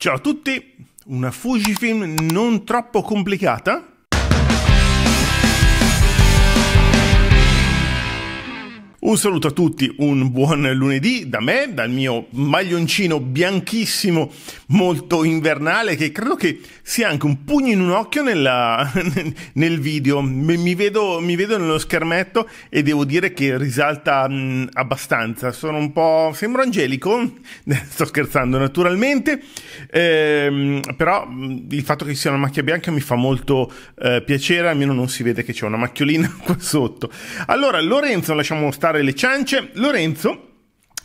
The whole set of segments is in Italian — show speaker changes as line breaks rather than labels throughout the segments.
Ciao a tutti, una Fujifilm non troppo complicata Un saluto a tutti, un buon lunedì da me, dal mio maglioncino bianchissimo molto invernale che credo che sia anche un pugno in un occhio nella, nel video. Mi vedo, mi vedo, nello schermetto e devo dire che risalta mh, abbastanza. Sono un po'... sembro angelico, sto scherzando naturalmente, ehm, però il fatto che sia una macchia bianca mi fa molto eh, piacere, almeno non si vede che c'è una macchiolina qua sotto. Allora, Lorenzo lasciamo stare fare le ciance, Lorenzo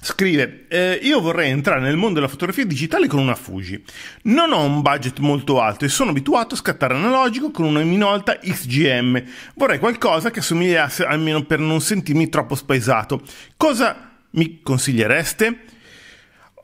Scrive, eh, io vorrei entrare nel mondo della fotografia digitale con una Fuji. Non ho un budget molto alto e sono abituato a scattare analogico con una Minolta XGM. Vorrei qualcosa che assomigliasse almeno per non sentirmi troppo spaesato. Cosa mi consigliereste?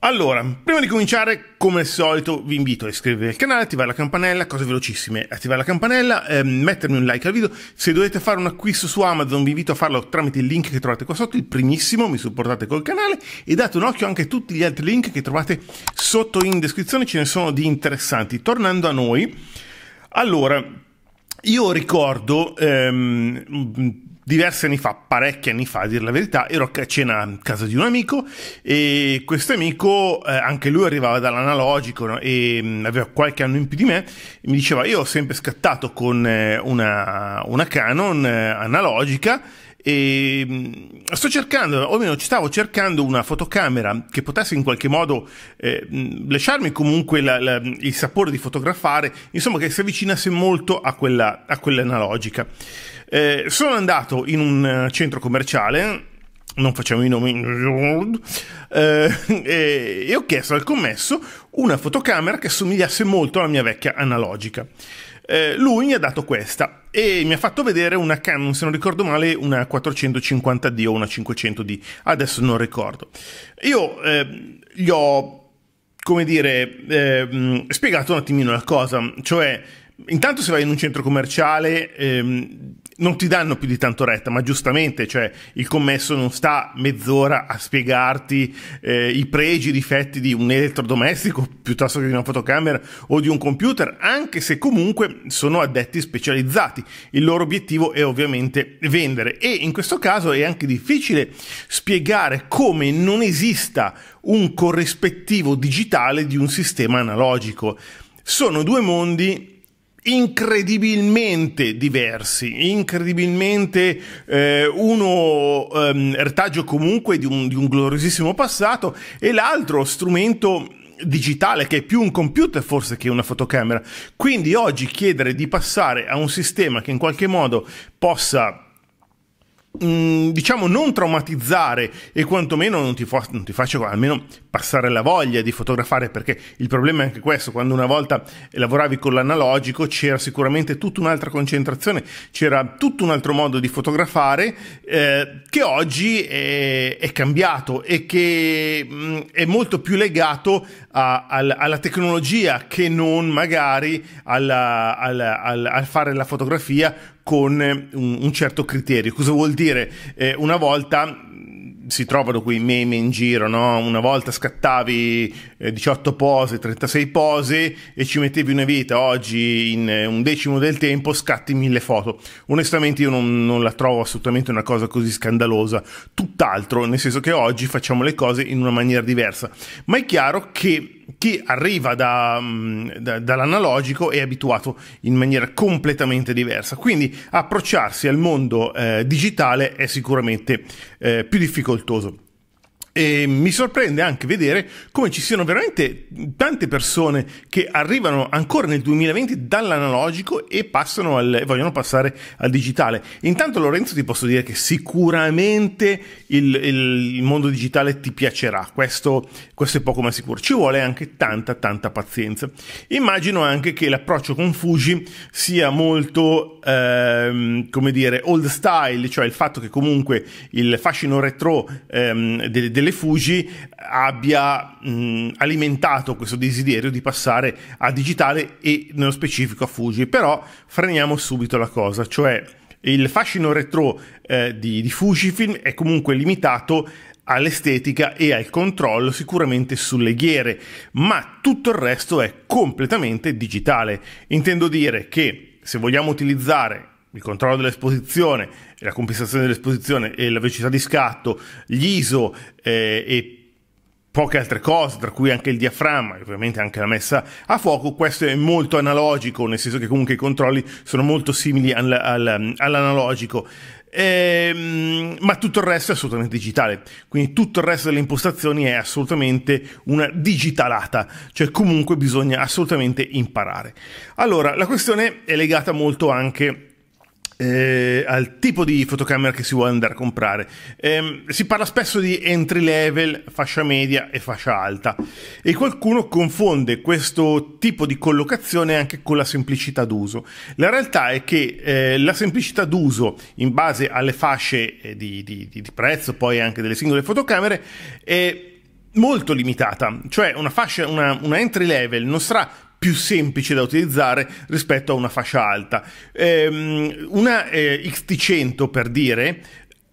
Allora, prima di cominciare, come al solito, vi invito a iscrivervi al canale, attivare la campanella, cose velocissime, attivare la campanella, eh, mettermi un like al video. Se dovete fare un acquisto su Amazon, vi invito a farlo tramite il link che trovate qua sotto, il primissimo, mi supportate col canale e date un occhio anche a tutti gli altri link che trovate sotto in descrizione, ce ne sono di interessanti. Tornando a noi, allora, io ricordo ehm, diversi anni fa, parecchi anni fa a dire la verità, ero a cena a casa di un amico e questo amico, eh, anche lui arrivava dall'analogico no? e mh, mm, aveva qualche anno in più di me, mi diceva io ho sempre scattato con eh, una, una, Canon eh, analogica e mh, mm, sto cercando, o ci stavo cercando una fotocamera che potesse in qualche modo eh, mh, mm, lasciarmi comunque la, la, il sapore di fotografare, insomma che si avvicinasse molto a quella, a quella analogica. Eh, sono andato in un eh, centro commerciale, non facciamo i nomi, eh, e, ho chiesto al commesso una fotocamera che somigliasse molto alla mia vecchia analogica. Eh, lui mi ha dato questa e mi ha fatto vedere una Canon, se non ricordo male, una 450D o una 500D, adesso non ricordo. Io eh, gli ho, come dire, eh, spiegato un attimino la cosa, cioè intanto se vai in un centro commerciale ehm, non ti danno più di tanto retta, ma giustamente, cioè, il commesso non sta mezz'ora a spiegarti eh, i pregi, i difetti di un elettrodomestico piuttosto che di una fotocamera o di un computer, anche se comunque sono addetti specializzati. Il loro obiettivo è ovviamente vendere e in questo caso è anche difficile spiegare come non esista un corrispettivo digitale di un sistema analogico. Sono due mondi incredibilmente diversi, incredibilmente eh, uno ehm, retaggio comunque di un, di un gloriosissimo passato e l'altro strumento digitale che è più un computer forse che una fotocamera. Quindi oggi chiedere di passare a un sistema che in qualche modo possa Mm, diciamo non traumatizzare e quantomeno non ti, fa, non ti faccia almeno passare la voglia di fotografare perché il problema è anche questo quando una volta lavoravi con l'analogico c'era sicuramente tutta un'altra concentrazione c'era tutto un altro modo di fotografare eh, che oggi è, è, cambiato e che mh, mm, è molto più legato a, al, alla tecnologia che non magari alla, alla, al, al fare la fotografia con eh, un, un certo criterio. Cosa vuol dire? Eh, una volta mm, si trovano quei meme in giro, no? Una volta scattavi 18 eh, pose, 36 pose e ci mettevi una vita, oggi in eh, un decimo del tempo scatti mille foto. Onestamente io non, non, la trovo assolutamente una cosa così scandalosa, tutt'altro, nel senso che oggi facciamo le cose in una maniera diversa. Ma è chiaro che chi arriva da, mm, da, dall'analogico è abituato in maniera completamente diversa. Quindi approcciarsi al mondo eh, digitale è sicuramente eh, più difficoltoso. E mi sorprende anche vedere come ci siano veramente tante persone che arrivano ancora nel 2020 dall'analogico e passano al, vogliono passare al digitale. Intanto Lorenzo ti posso dire che sicuramente il, il mondo digitale ti piacerà, questo, questo è poco ma sicuro. Ci vuole anche tanta tanta pazienza. Immagino anche che l'approccio con Fuji sia molto, ehm, come dire, old style, cioè il fatto che comunque il fascino retro ehm, delle, delle delle Fuji abbia mh, alimentato questo desiderio di passare a digitale e nello specifico a Fuji. Però freniamo subito la cosa, cioè il fascino retro eh, di, di Fujifilm è comunque limitato all'estetica e al controllo sicuramente sulle ghiere, ma tutto il resto è completamente digitale. Intendo dire che se vogliamo utilizzare il controllo dell'esposizione, la compensazione dell'esposizione e la velocità di scatto, gli ISO eh, e poche altre cose, tra cui anche il diaframma e ovviamente anche la messa a fuoco, questo è molto analogico, nel senso che comunque i controlli sono molto simili al, al, all'analogico. Ehm, ma tutto il resto è assolutamente digitale, quindi tutto il resto delle impostazioni è assolutamente una digitalata, cioè comunque bisogna assolutamente imparare. Allora, la questione è legata molto anche eh, al tipo di fotocamera che si vuole andare a comprare. Eh, si parla spesso di entry level, fascia media e fascia alta e qualcuno confonde questo tipo di collocazione anche con la semplicità d'uso. La realtà è che eh, la semplicità d'uso in base alle fasce eh, di, di, di prezzo, poi anche delle singole fotocamere, è molto limitata, cioè una fascia, una, una entry level non sarà più semplice da utilizzare rispetto a una fascia alta. Ehm, una eh, XT100 per dire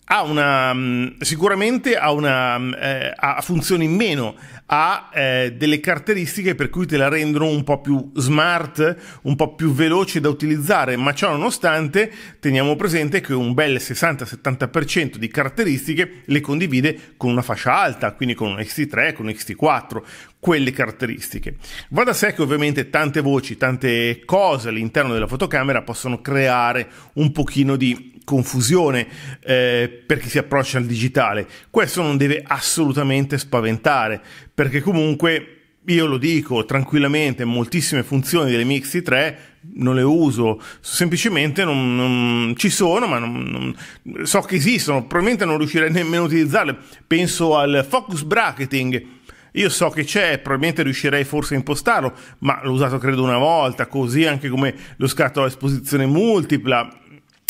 ha una, mm, sicuramente ha, una, mm, eh, ha funzioni in meno, ha eh, delle caratteristiche per cui te la rendono un po' più smart, un po' più veloce da utilizzare, ma ciò nonostante teniamo presente che un bel 60-70% di caratteristiche le condivide con una fascia alta, quindi con un XT3, con un XT4, quelle caratteristiche. Va da sé che ovviamente tante voci, tante cose all'interno della fotocamera possono creare un pochino di confusione eh, per chi si approccia al digitale. Questo non deve assolutamente spaventare, perché comunque io lo dico tranquillamente, moltissime funzioni delle Mixi 3 non le uso, semplicemente non, non ci sono, ma non, non, so che esistono, probabilmente non riuscirei nemmeno a utilizzarle. Penso al focus bracketing. Io so che c'è, probabilmente riuscirei forse a impostarlo, ma l'ho usato credo una volta, così anche come lo scatto a esposizione multipla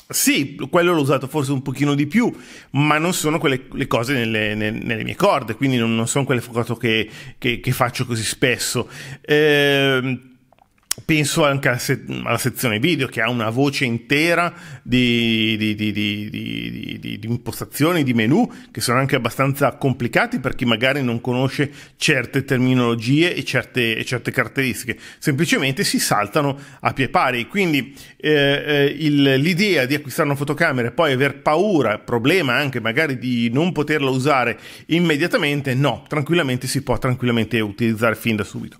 sì, quello l'ho usato forse un pochino di più, ma non sono quelle le cose nelle, nelle, nelle, mie corde, quindi non, non sono quelle foto che, che, che faccio così spesso. Ehm penso anche alla, se- alla, sezione video che ha una voce intera di, di, di, di, impostazioni, di menu che sono anche abbastanza complicati per chi magari non conosce certe terminologie e certe, e certe caratteristiche, semplicemente si saltano a pie pari. Quindi eh, eh, il, l'idea di acquistare una fotocamera e poi aver paura, problema anche magari di non poterla usare immediatamente, no, tranquillamente si può tranquillamente utilizzare fin da subito.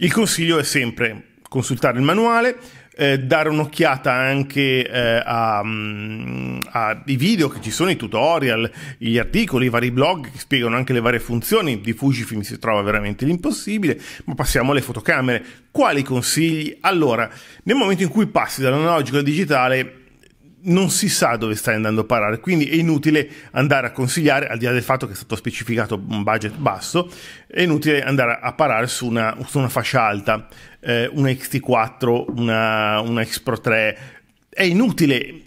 Il consiglio è sempre consultare il manuale, eh, dare un'occhiata anche eh, ai mm, video che ci sono, i tutorial, gli articoli, i vari blog che spiegano anche le varie funzioni. Di Fujifilm si trova veramente l'impossibile, ma passiamo alle fotocamere. Quali consigli? Allora, nel momento in cui passi dall'analogico al digitale, non si sa dove stai andando a parare, quindi è inutile andare a consigliare, al di là del fatto che è stato specificato un budget basso, è inutile andare a parare su una, su una fascia alta, eh, una XT4, una, una X Pro 3, è inutile.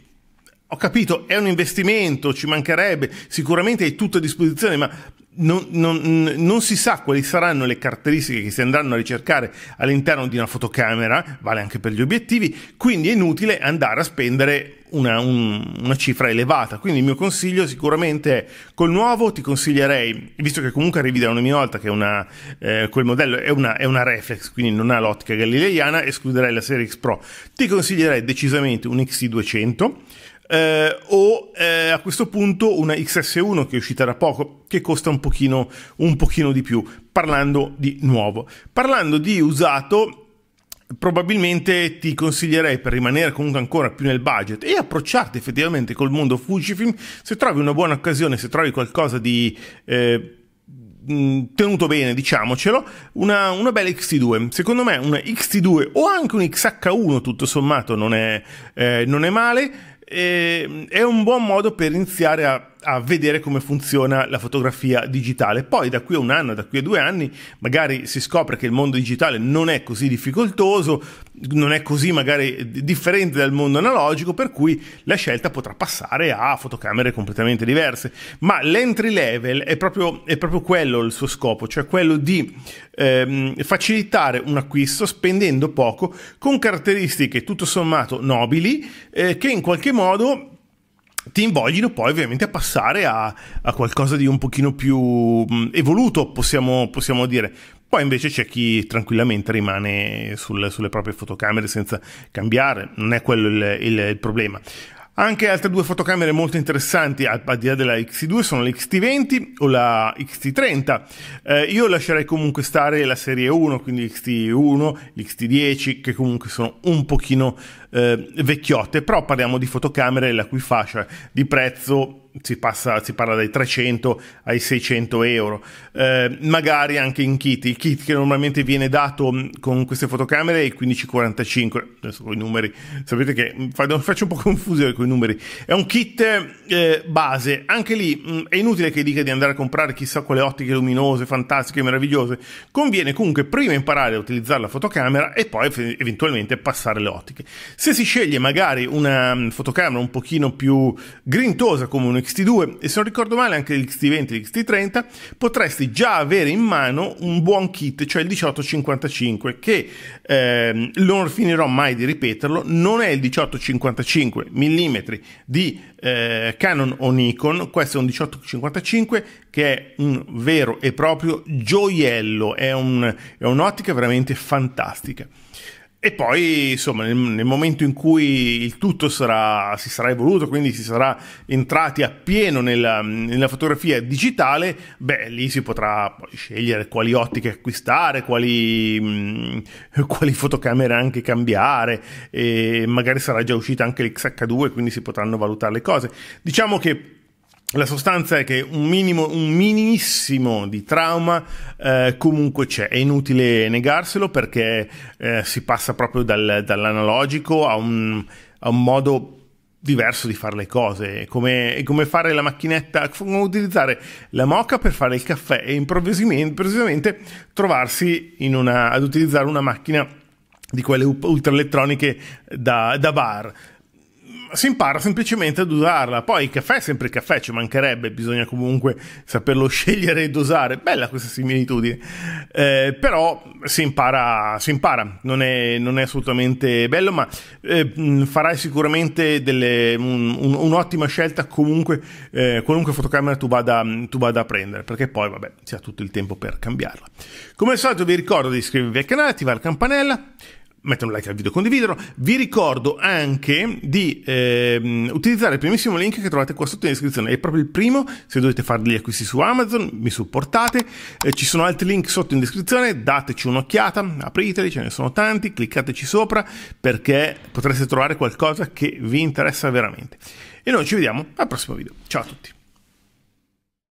Ho capito, è un investimento, ci mancherebbe, sicuramente hai tutto a disposizione, ma non, non, non, si sa quali saranno le caratteristiche che si andranno a ricercare all'interno di una fotocamera, vale anche per gli obiettivi, quindi è inutile andare a spendere una, un, una cifra elevata. Quindi il mio consiglio sicuramente è col nuovo ti consiglierei, visto che comunque arrivi da una mia volta che una, eh, quel modello è una, è una reflex, quindi non ha l'ottica galileiana, escluderei la serie X Pro, ti consiglierei decisamente un XT200 eh, o eh, a questo punto una XS1 che è uscita da poco, che costa un pochino, un pochino di più, parlando di nuovo. Parlando di usato, probabilmente ti consiglierei per rimanere comunque ancora più nel budget e approcciarti effettivamente col mondo Fujifilm se trovi una buona occasione, se trovi qualcosa di eh, mm, tenuto bene, diciamocelo, una, una, bella XT2. Secondo me una XT2 o anche un XH1 tutto sommato non è, eh, non è male. E, ehm, è un buon modo per iniziare a a vedere come funziona la fotografia digitale. Poi da qui a un anno, da qui a due anni, magari si scopre che il mondo digitale non è così difficoltoso, non è così magari differente dal mondo analogico, per cui la scelta potrà passare a fotocamere completamente diverse. Ma l'entry level è proprio, è proprio quello il suo scopo, cioè quello di ehm, facilitare un acquisto spendendo poco, con caratteristiche tutto sommato nobili, eh, che in qualche modo ti invogliono poi ovviamente a passare a, a qualcosa di un pochino più mm, evoluto, possiamo, possiamo, dire. Poi invece c'è chi tranquillamente rimane sul, sulle proprie fotocamere senza cambiare, non è quello il, il, il problema. Anche altre due fotocamere molto interessanti, al, al di là della xt 2 sono la xt 20 o la xt 30 Eh, io lascerei comunque stare la serie 1, quindi l'X1, l'X10, che comunque sono un pochino eh, vecchiotte, però parliamo di fotocamere la cui fascia di prezzo si, passa, si parla dai 300 ai 600 euro, eh, magari anche in kit, il kit che normalmente viene dato mm, con queste fotocamere è il 1545, adesso con i numeri, sapete che mm, faccio un po' confusione con i numeri, è un kit eh, base, anche lì mh, mm, è inutile che dica di andare a comprare chissà quelle ottiche luminose, fantastiche, meravigliose, conviene comunque prima imparare a utilizzare la fotocamera e poi eventualmente passare le ottiche. Se si sceglie magari una mm, fotocamera un pochino più grintosa come un X-T2 e se non ricordo male anche l'X-T20 e l'X-T30, potresti già avere in mano un buon kit, cioè il 1855, che ehm, non finirò mai di ripeterlo, non è il 1855 mm di eh, Canon o Nikon, questo è un 1855 che è un vero e proprio gioiello, è, un, è un'ottica veramente fantastica. E poi, insomma, nel, nel, momento in cui il tutto sarà, si sarà evoluto, quindi si sarà entrati appieno nella, nella fotografia digitale, beh, lì si potrà poi scegliere quali ottiche acquistare, quali, mh, mm, quali fotocamere anche cambiare, e magari sarà già uscita anche l'XH2, quindi si potranno valutare le cose. Diciamo che la sostanza è che un, minimo, un minimissimo di trauma eh, comunque c'è, è inutile negarselo perché eh, si passa proprio dal, dall'analogico a un, a un, modo diverso di fare le cose, è come, è come fare la macchinetta, come utilizzare la moca per fare il caffè e improvvisamente, trovarsi una, ad utilizzare una macchina di quelle ultraelettroniche da, da bar si impara semplicemente ad usarla. Poi il caffè è sempre il caffè, ci mancherebbe, bisogna comunque saperlo scegliere e dosare. Bella questa similitudine, eh, però si impara, si impara. Non, è, non è assolutamente bello, ma eh, mm, farai sicuramente delle, un, un, un'ottima scelta comunque, eh, qualunque fotocamera tu vada, tu vada a prendere, perché poi vabbè, si ha tutto il tempo per cambiarla. Come al solito vi ricordo di iscrivervi al canale, attivare la campanella mettere un like al video, condividerlo. Vi ricordo anche di eh, utilizzare il primissimo link che trovate qua sotto in descrizione, è proprio il primo, se dovete fare degli acquisti su Amazon mi supportate, eh, ci sono altri link sotto in descrizione, dateci un'occhiata, apriteli, ce ne sono tanti, cliccateci sopra perché potreste trovare qualcosa che vi interessa veramente. E noi ci vediamo al prossimo video, ciao a tutti!